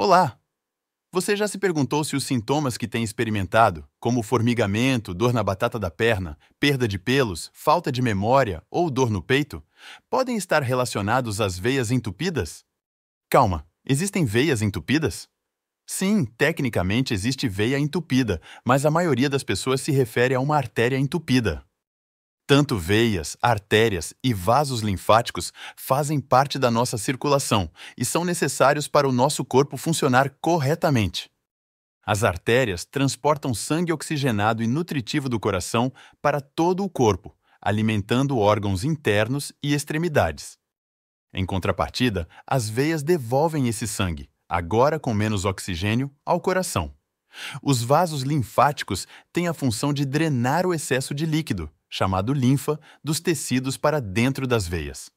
Olá! Você já se perguntou se os sintomas que tem experimentado, como formigamento, dor na batata da perna, perda de pelos, falta de memória ou dor no peito, podem estar relacionados às veias entupidas? Calma, existem veias entupidas? Sim, tecnicamente existe veia entupida, mas a maioria das pessoas se refere a uma artéria entupida. Tanto veias, artérias e vasos linfáticos fazem parte da nossa circulação e são necessários para o nosso corpo funcionar corretamente. As artérias transportam sangue oxigenado e nutritivo do coração para todo o corpo, alimentando órgãos internos e extremidades. Em contrapartida, as veias devolvem esse sangue, agora com menos oxigênio, ao coração. Os vasos linfáticos têm a função de drenar o excesso de líquido, chamado linfa, dos tecidos para dentro das veias.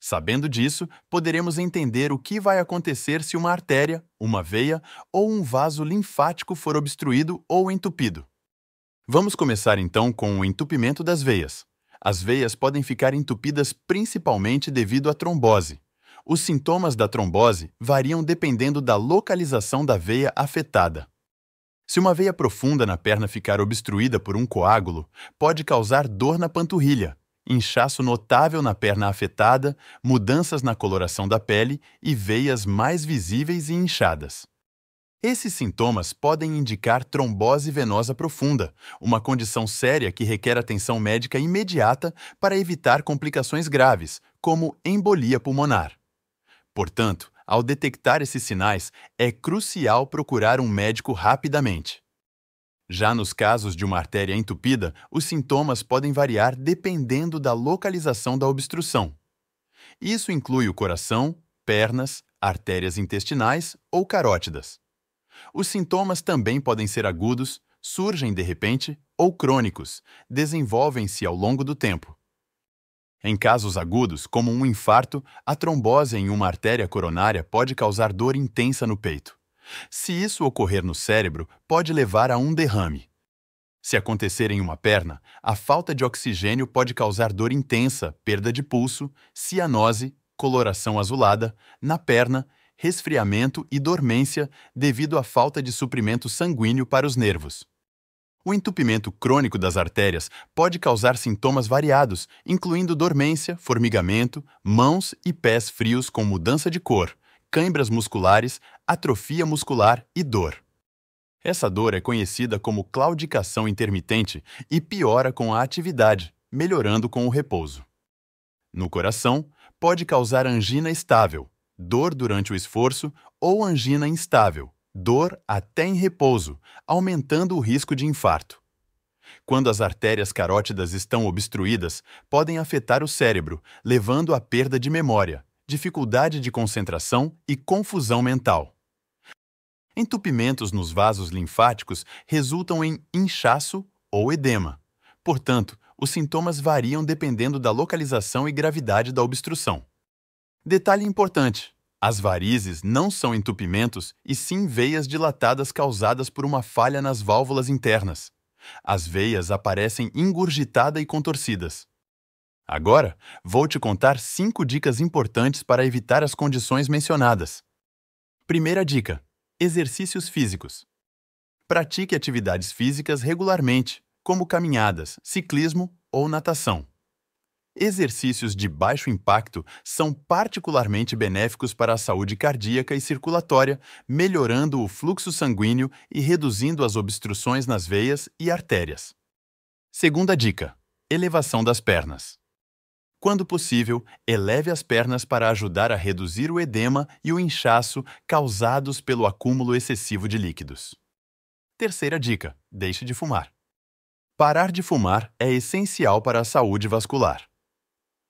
Sabendo disso, poderemos entender o que vai acontecer se uma artéria, uma veia ou um vaso linfático for obstruído ou entupido. Vamos começar então com o entupimento das veias. As veias podem ficar entupidas principalmente devido à trombose. Os sintomas da trombose variam dependendo da localização da veia afetada. Se uma veia profunda na perna ficar obstruída por um coágulo, pode causar dor na panturrilha, inchaço notável na perna afetada, mudanças na coloração da pele e veias mais visíveis e inchadas. Esses sintomas podem indicar trombose venosa profunda, uma condição séria que requer atenção médica imediata para evitar complicações graves, como embolia pulmonar. Portanto, ao detectar esses sinais, é crucial procurar um médico rapidamente. Já nos casos de uma artéria entupida, os sintomas podem variar dependendo da localização da obstrução. Isso inclui o coração, pernas, artérias intestinais ou carótidas. Os sintomas também podem ser agudos, surgem de repente ou crônicos, desenvolvem-se ao longo do tempo. Em casos agudos, como um infarto, a trombose em uma artéria coronária pode causar dor intensa no peito. Se isso ocorrer no cérebro, pode levar a um derrame. Se acontecer em uma perna, a falta de oxigênio pode causar dor intensa, perda de pulso, cianose, coloração azulada, na perna, resfriamento e dormência devido à falta de suprimento sanguíneo para os nervos. O entupimento crônico das artérias pode causar sintomas variados, incluindo dormência, formigamento, mãos e pés frios com mudança de cor, câimbras musculares, atrofia muscular e dor. Essa dor é conhecida como claudicação intermitente e piora com a atividade, melhorando com o repouso. No coração, pode causar angina estável, dor durante o esforço ou angina instável, dor até em repouso, aumentando o risco de infarto. Quando as artérias carótidas estão obstruídas, podem afetar o cérebro, levando à perda de memória, dificuldade de concentração e confusão mental. Entupimentos nos vasos linfáticos resultam em inchaço ou edema. Portanto, os sintomas variam dependendo da localização e gravidade da obstrução. Detalhe importante: as varizes não são entupimentos e sim veias dilatadas causadas por uma falha nas válvulas internas. As veias aparecem engurgitada e contorcidas. Agora, vou te contar cinco dicas importantes para evitar as condições mencionadas. Primeira dica: exercícios físicos. Pratique atividades físicas regularmente, como caminhadas, ciclismo ou natação. Exercícios de baixo impacto são particularmente benéficos para a saúde cardíaca e circulatória, melhorando o fluxo sanguíneo e reduzindo as obstruções nas veias e artérias. Segunda dica: elevação das pernas. Quando possível, eleve as pernas para ajudar a reduzir o edema e o inchaço causados pelo acúmulo excessivo de líquidos. Terceira dica: deixe de fumar. Parar de fumar é essencial para a saúde vascular.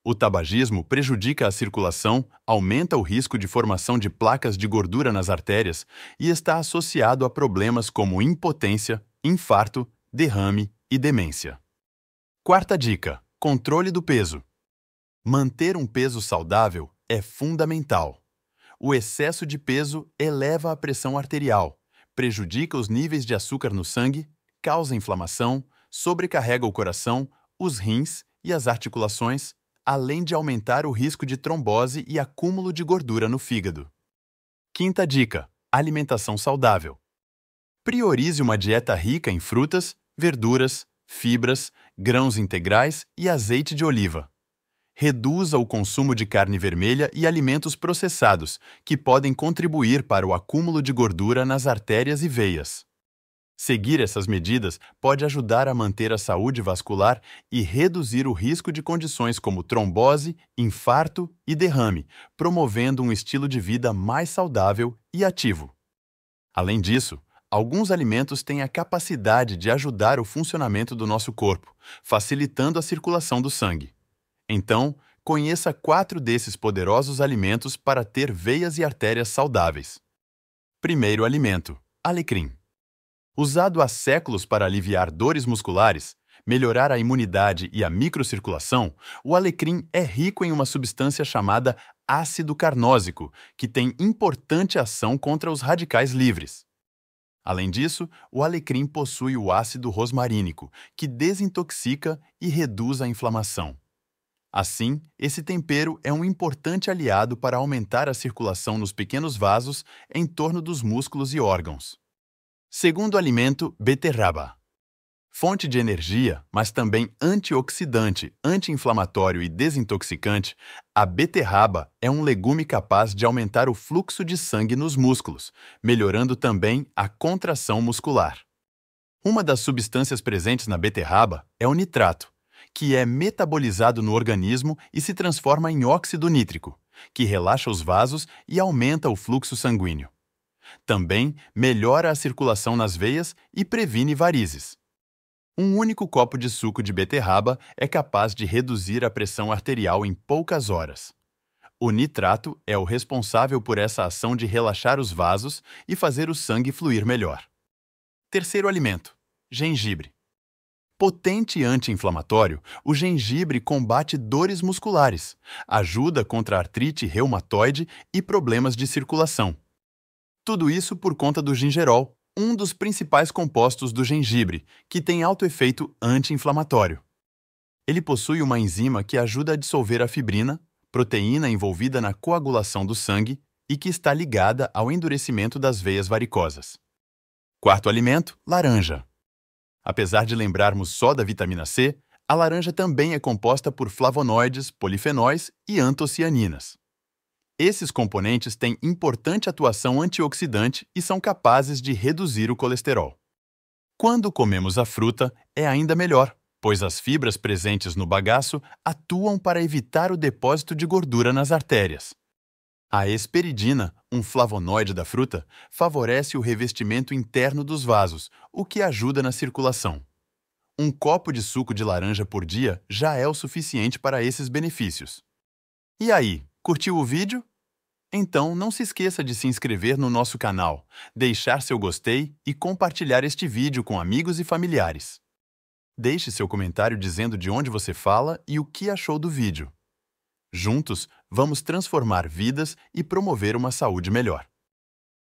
O tabagismo prejudica a circulação, aumenta o risco de formação de placas de gordura nas artérias e está associado a problemas como impotência, infarto, derrame e demência. Quarta dica: controle do peso. Manter um peso saudável é fundamental. O excesso de peso eleva a pressão arterial, prejudica os níveis de açúcar no sangue, causa inflamação, sobrecarrega o coração, os rins e as articulações além de aumentar o risco de trombose e acúmulo de gordura no fígado. Quinta dica: alimentação saudável. Priorize uma dieta rica em frutas, verduras, fibras, grãos integrais e azeite de oliva. Reduza o consumo de carne vermelha e alimentos processados, que podem contribuir para o acúmulo de gordura nas artérias e veias. Seguir essas medidas pode ajudar a manter a saúde vascular e reduzir o risco de condições como trombose, infarto e derrame, promovendo um estilo de vida mais saudável e ativo. Além disso, alguns alimentos têm a capacidade de ajudar o funcionamento do nosso corpo, facilitando a circulação do sangue. Então, conheça quatro desses poderosos alimentos para ter veias e artérias saudáveis. Primeiro alimento: alecrim. Usado há séculos para aliviar dores musculares, melhorar a imunidade e a microcirculação, o alecrim é rico em uma substância chamada ácido carnósico, que tem importante ação contra os radicais livres. Além disso, o alecrim possui o ácido rosmarínico, que desintoxica e reduz a inflamação. Assim, esse tempero é um importante aliado para aumentar a circulação nos pequenos vasos em torno dos músculos e órgãos. Segundo alimento, beterraba. Fonte de energia, mas também antioxidante, anti-inflamatório e desintoxicante, a beterraba é um legume capaz de aumentar o fluxo de sangue nos músculos, melhorando também a contração muscular. Uma das substâncias presentes na beterraba é o nitrato, que é metabolizado no organismo e se transforma em óxido nítrico, que relaxa os vasos e aumenta o fluxo sanguíneo. Também melhora a circulação nas veias e previne varizes. Um único copo de suco de beterraba é capaz de reduzir a pressão arterial em poucas horas. O nitrato é o responsável por essa ação de relaxar os vasos e fazer o sangue fluir melhor. Terceiro alimento: gengibre. Potente anti-inflamatório, o gengibre combate dores musculares, ajuda contra artrite reumatoide e problemas de circulação. Tudo isso por conta do gingerol, um dos principais compostos do gengibre, que tem alto efeito anti-inflamatório. Ele possui uma enzima que ajuda a dissolver a fibrina, proteína envolvida na coagulação do sangue e que está ligada ao endurecimento das veias varicosas. Quarto alimento, laranja. Apesar de lembrarmos só da vitamina C, a laranja também é composta por flavonoides, polifenóis e antocianinas. Esses componentes têm importante atuação antioxidante e são capazes de reduzir o colesterol. Quando comemos a fruta, é ainda melhor, pois as fibras presentes no bagaço atuam para evitar o depósito de gordura nas artérias. A esperidina, um flavonoide da fruta, favorece o revestimento interno dos vasos, o que ajuda na circulação. Um copo de suco de laranja por dia já é o suficiente para esses benefícios. E aí, curtiu o vídeo? Então, não se esqueça de se inscrever no nosso canal, deixar seu gostei e compartilhar este vídeo com amigos e familiares. Deixe seu comentário dizendo de onde você fala e o que achou do vídeo. Juntos, vamos transformar vidas e promover uma saúde melhor.